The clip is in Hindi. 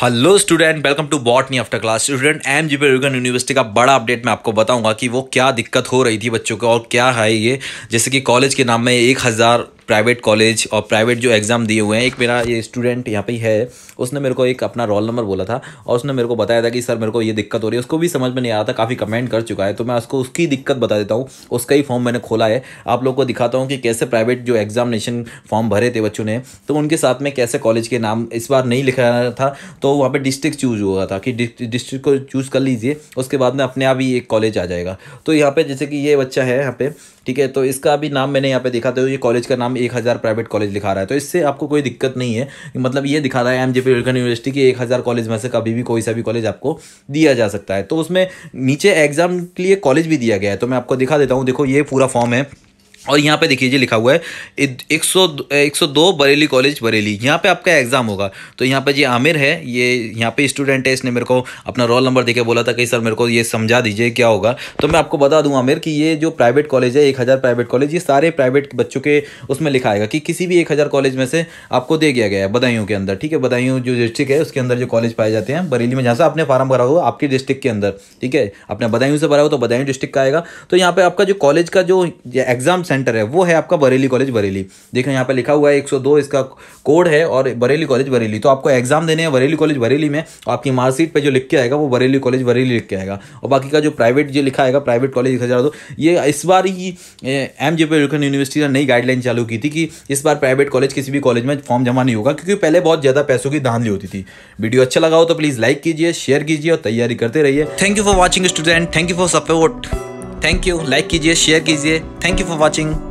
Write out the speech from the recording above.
hello student welcome to botany after class student M G पेगन यूनिवर्सिटी का बड़ा अपडेट मैं आपको बताऊंगा कि वो क्या दिक्कत हो रही थी बच्चों को और क्या है ये जैसे कि कॉलेज के नाम में एक हज़ार प्राइवेट कॉलेज और प्राइवेट जो एग्ज़ाम दिए हुए हैं एक मेरा ये स्टूडेंट यहाँ पे है उसने मेरे को एक अपना रोल नंबर बोला था और उसने मेरे को बताया था कि सर मेरे को ये दिक्कत हो रही है उसको भी समझ में नहीं आ रहा था काफ़ी कमेंट कर चुका है तो मैं उसको उसकी दिक्कत बता देता हूँ उसका ही फॉर्म मैंने खोला है आप लोग को दिखाता हूँ कि कैसे प्राइवेट जो एग्जामिनेशन फॉर्म भरे थे बच्चों ने तो उनके साथ में कैसे कॉलेज के नाम इस बार नहीं लिखा था तो वहाँ पर डिस्ट्रिक्ट चूज़ हुआ था कि डिस्ट्रिक्ट को चूज़ कर लीजिए उसके बाद में अपने आप ही एक कॉलेज आ जाएगा तो यहाँ पर जैसे कि ये बच्चा है यहाँ पर ठीक है तो इसका भी नाम मैंने यहाँ पे देखा था तो ये कॉलेज का नाम एक हज़ार प्राइवेट कॉलेज लिखा रहा है तो इससे आपको कोई दिक्कत नहीं है मतलब ये दिखा रहा है एम जे पी यूनिवर्सिटी के एक हज़ार कॉलेज में से कभी भी कोई सा भी कॉलेज आपको दिया जा सकता है तो उसमें नीचे एग्ज़ाम के लिए कॉलेज भी दिया गया है तो मैं आपको दिखा देता हूँ देखो ये पूरा फॉर्म है और यहाँ पे देखिए जी लिखा हुआ है एक सौ एक सौ दो बरेली कॉलेज बरेली यहाँ पे आपका एग्ज़ाम होगा तो यहाँ पे जी आमिर है ये यहाँ पे स्टूडेंट है इसने मेरे को अपना रोल नंबर देके बोला था कि सर मेरे को ये समझा दीजिए क्या होगा तो मैं आपको बता दूँ आमिर कि ये जो प्राइवेट कॉलेज है एक हज़ार प्राइवेट कॉलेज ये सारे प्राइवेट बच्चों के उसमें लिखा आएगा कि किसी भी एक हज़ार कॉलेज में से आपको दे दिया गया है बदायूँ के अंदर ठीक है बदायूँ जो डिस्ट्रिक्ट है उसके अंदर जो कॉलेज पाए जाते हैं बरेली में जहाँ से आपने फार्म भरा हुआ आपके डिस्ट्रिक्ट के अंदर ठीक है आपने बदायूँ से भरा हो तो बदायूँ डिस्ट्रिक्ट का आएगा तो यहाँ पर आपका जो कॉलेज का जो एग्ज़ाम सेंटर है वो है आपका बरेली कॉलेज बरेली देखें यहाँ पर लिखा हुआ है 102 इसका कोड है और बरेली कॉलेज बरेली तो आपको एग्जाम देने हैं बरेली कॉलेज बरेली में आपकी मार्कशीट पर जो लिख के आएगा वो बरेली कॉलेज बरेली लिख के आएगा और बाकी का जो प्राइवेट जो लिखा आएगा प्राइवेट कॉलेज लिखा जा तो ये इस बार ही एम जे यूनिवर्सिटी ने नई गाइडलाइन चालू की थी कि इस बार प्राइवेट कॉलेज किसी भी कॉलेज में फॉर्म जमा नहीं होगा क्योंकि पहले बहुत ज़्यादा पैसों की धांधली होती थी वीडियो अच्छा लगा हो तो प्लीज़ लाइक कीजिए शेयर कीजिए और तैयारी करते रहिए thank you for watching student thank you for support thank you like कीजिए शेयर कीजिए थैंक यू फॉर वॉचिंग